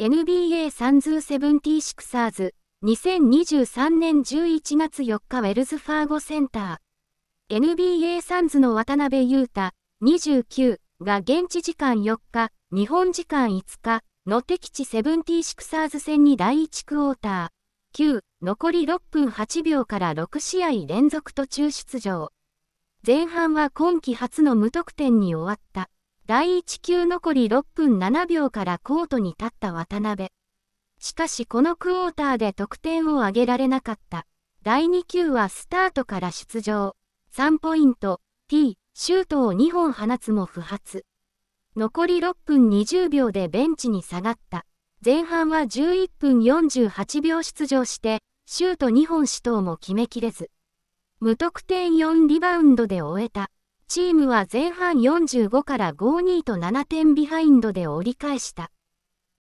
NBA サンズーセブンティーシクサーズ、2023年11月4日ウェルズファーゴセンター。NBA サンズの渡辺優太、29が現地時間4日、日本時間5日の敵地セブンティーシクサーズ戦に第1クォーター。9、残り6分8秒から6試合連続途中出場。前半は今季初の無得点に終わった。第1球残り6分7秒からコートに立った渡辺。しかしこのクォーターで得点を挙げられなかった。第2球はスタートから出場。3ポイント、T、シュートを2本放つも不発。残り6分20秒でベンチに下がった。前半は11分48秒出場して、シュート2本死闘も決めきれず。無得点4リバウンドで終えた。チームは前半45から52と7点ビハインドで折り返した。